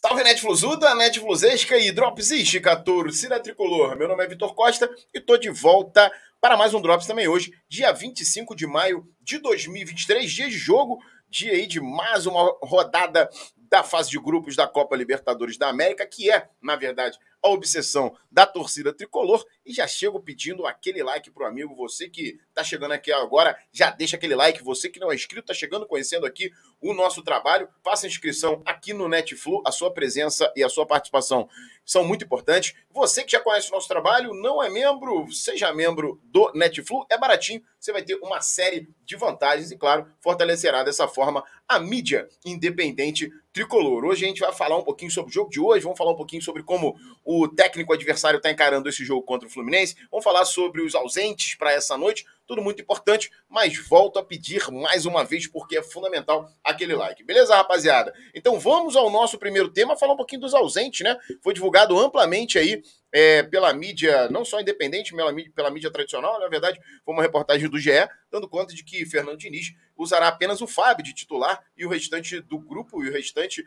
Salve Netfluzuda, Netfluzesca e Dropsística, torcida tricolor. Meu nome é Vitor Costa e tô de volta para mais um Drops também hoje, dia 25 de maio de 2023, dia de jogo, dia aí de mais uma rodada da fase de grupos da Copa Libertadores da América, que é, na verdade, a obsessão da torcida tricolor. E já chego pedindo aquele like pro amigo. Você que tá chegando aqui agora, já deixa aquele like. Você que não é inscrito, tá chegando, conhecendo aqui o nosso trabalho. Faça inscrição aqui no Netflu. A sua presença e a sua participação são muito importantes. Você que já conhece o nosso trabalho, não é membro, seja membro do Netflu. É baratinho. Você vai ter uma série de vantagens e, claro, fortalecerá dessa forma a mídia independente tricolor. Hoje a gente vai falar um pouquinho sobre o jogo de hoje, vamos falar um pouquinho sobre como o técnico adversário está encarando esse jogo contra o Fluminense, vamos falar sobre os ausentes para essa noite, tudo muito importante, mas volto a pedir mais uma vez porque é fundamental aquele like. Beleza, rapaziada? Então vamos ao nosso primeiro tema, falar um pouquinho dos ausentes, né? Foi divulgado amplamente aí é, pela mídia, não só independente, pela mídia, pela mídia tradicional, na verdade, foi uma reportagem do GE, dando conta de que Fernando Diniz usará apenas o Fábio de titular e o restante do grupo e o restante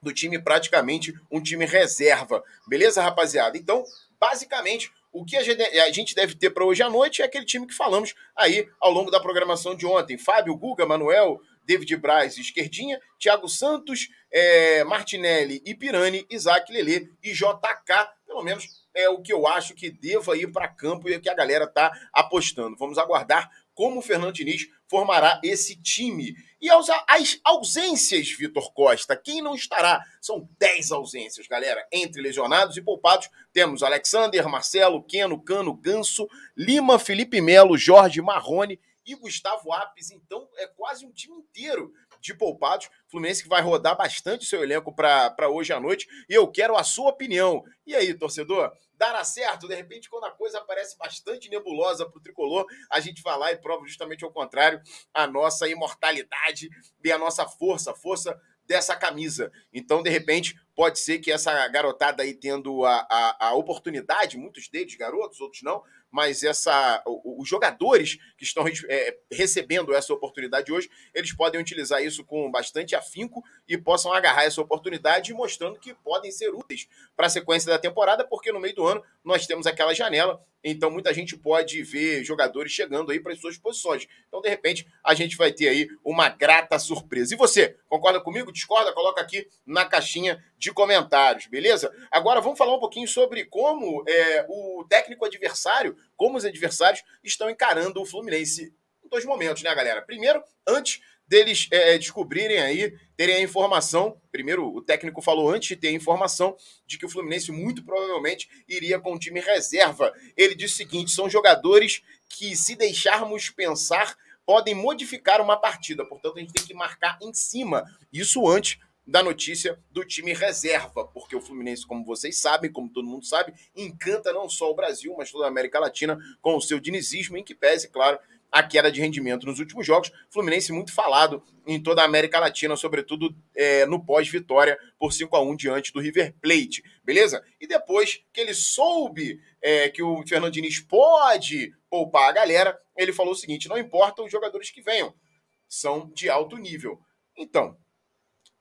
do time praticamente um time reserva. Beleza, rapaziada? Então, basicamente, o que a gente deve ter para hoje à noite é aquele time que falamos aí ao longo da programação de ontem. Fábio, Guga, Manuel, David Braz, esquerdinha, Thiago Santos, é, Martinelli e Pirani, Isaac Lelê e JK, pelo menos é o que eu acho que deva ir para campo e o que a galera está apostando. Vamos aguardar como o Fernando Diniz formará esse time. E as, as ausências, Vitor Costa, quem não estará? São 10 ausências, galera. Entre lesionados e poupados, temos Alexander, Marcelo, Queno, Cano, Ganso, Lima, Felipe Melo, Jorge Marrone e Gustavo Apes. Então, é quase um time inteiro de poupados. Fluminense que vai rodar bastante seu elenco para hoje à noite. E eu quero a sua opinião. E aí, torcedor? Dará certo? De repente, quando a coisa parece bastante nebulosa para o tricolor, a gente vai lá e prova justamente ao contrário a nossa imortalidade e a nossa força, força dessa camisa. Então, de repente, Pode ser que essa garotada aí tendo a, a, a oportunidade, muitos deles garotos, outros não, mas essa, os jogadores que estão é, recebendo essa oportunidade hoje, eles podem utilizar isso com bastante afinco e possam agarrar essa oportunidade, mostrando que podem ser úteis para a sequência da temporada, porque no meio do ano nós temos aquela janela, então muita gente pode ver jogadores chegando aí para as suas posições. Então, de repente, a gente vai ter aí uma grata surpresa. E você, concorda comigo? Discorda? Coloca aqui na caixinha de de comentários, beleza? Agora vamos falar um pouquinho sobre como é, o técnico adversário, como os adversários estão encarando o Fluminense em dois momentos, né, galera? Primeiro, antes deles é, é, descobrirem aí, terem a informação. Primeiro, o técnico falou antes de ter a informação de que o Fluminense muito provavelmente iria com o time reserva. Ele disse o seguinte: são jogadores que, se deixarmos pensar, podem modificar uma partida. Portanto, a gente tem que marcar em cima. Isso antes da notícia do time reserva, porque o Fluminense, como vocês sabem, como todo mundo sabe, encanta não só o Brasil, mas toda a América Latina com o seu dinizismo, em que pese, claro, a queda de rendimento nos últimos jogos. Fluminense muito falado em toda a América Latina, sobretudo é, no pós-vitória por 5 a 1 diante do River Plate, beleza? E depois que ele soube é, que o Fernando Diniz pode poupar a galera, ele falou o seguinte: não importa os jogadores que venham, são de alto nível. Então,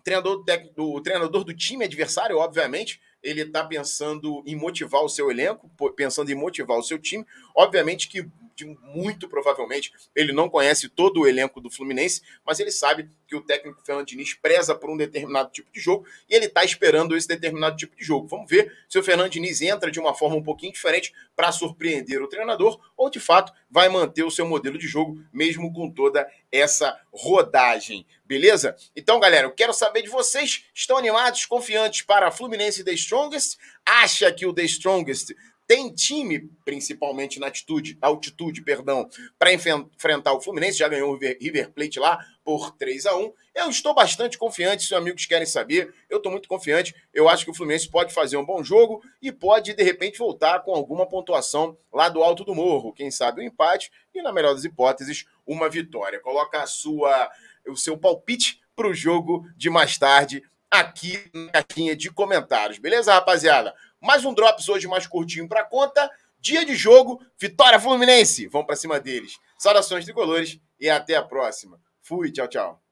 treinador do, o treinador do time adversário, obviamente, ele está pensando em motivar o seu elenco, pensando em motivar o seu time. Obviamente que muito provavelmente ele não conhece todo o elenco do Fluminense, mas ele sabe que o técnico Fernando Diniz preza por um determinado tipo de jogo e ele está esperando esse determinado tipo de jogo. Vamos ver se o Fernando Diniz entra de uma forma um pouquinho diferente para surpreender o treinador ou de fato vai manter o seu modelo de jogo mesmo com toda essa rodagem, beleza? Então, galera, eu quero saber de vocês. Estão animados, confiantes para Fluminense The Strongest? Acha que o The Strongest tem time, principalmente na atitude, altitude, perdão, para enfrentar o Fluminense, já ganhou o River Plate lá por 3 a 1. Eu estou bastante confiante, se os amigos querem saber, eu estou muito confiante. Eu acho que o Fluminense pode fazer um bom jogo e pode de repente voltar com alguma pontuação lá do alto do morro, quem sabe um empate e na melhor das hipóteses, uma vitória. Coloca a sua o seu palpite para o jogo de mais tarde aqui na caixinha de comentários. Beleza, rapaziada? Mais um Drops hoje mais curtinho para conta. Dia de jogo, vitória Fluminense. Vamos para cima deles. Saudações tricolores e até a próxima. Fui, tchau, tchau.